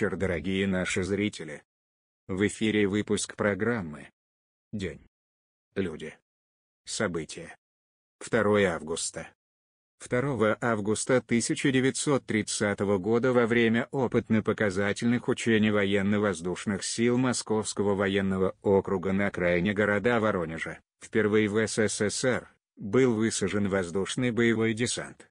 вечер, дорогие наши зрители. В эфире выпуск программы День. Люди. События. 2 августа. 2 августа 1930 года во время опытно-показательных учений военно-воздушных сил Московского военного округа на окраине города Воронежа, впервые в СССР, был высажен воздушный боевой десант.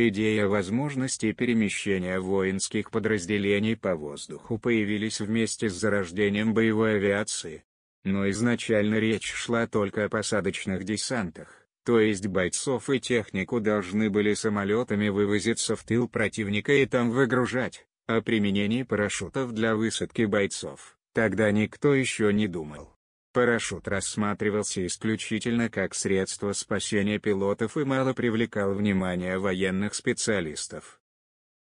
Идея возможности перемещения воинских подразделений по воздуху появились вместе с зарождением боевой авиации. Но изначально речь шла только о посадочных десантах, то есть бойцов и технику должны были самолетами вывозиться в тыл противника и там выгружать, о применении парашютов для высадки бойцов, тогда никто еще не думал. Парашют рассматривался исключительно как средство спасения пилотов и мало привлекал внимание военных специалистов.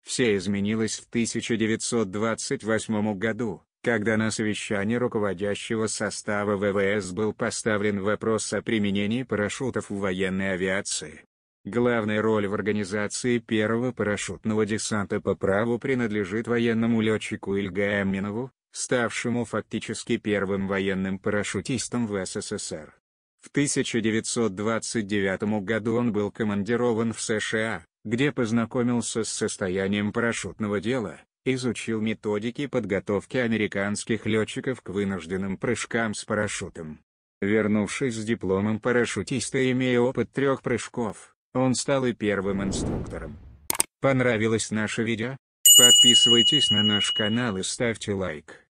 Все изменилось в 1928 году, когда на совещании руководящего состава ВВС был поставлен вопрос о применении парашютов в военной авиации. Главная роль в организации первого парашютного десанта по праву принадлежит военному летчику Ильгаминову, ставшему фактически первым военным парашютистом в СССР. В 1929 году он был командирован в США, где познакомился с состоянием парашютного дела, изучил методики подготовки американских летчиков к вынужденным прыжкам с парашютом. Вернувшись с дипломом парашютиста и имея опыт трех прыжков, он стал и первым инструктором. Понравилось наше видео? Подписывайтесь на наш канал и ставьте лайк.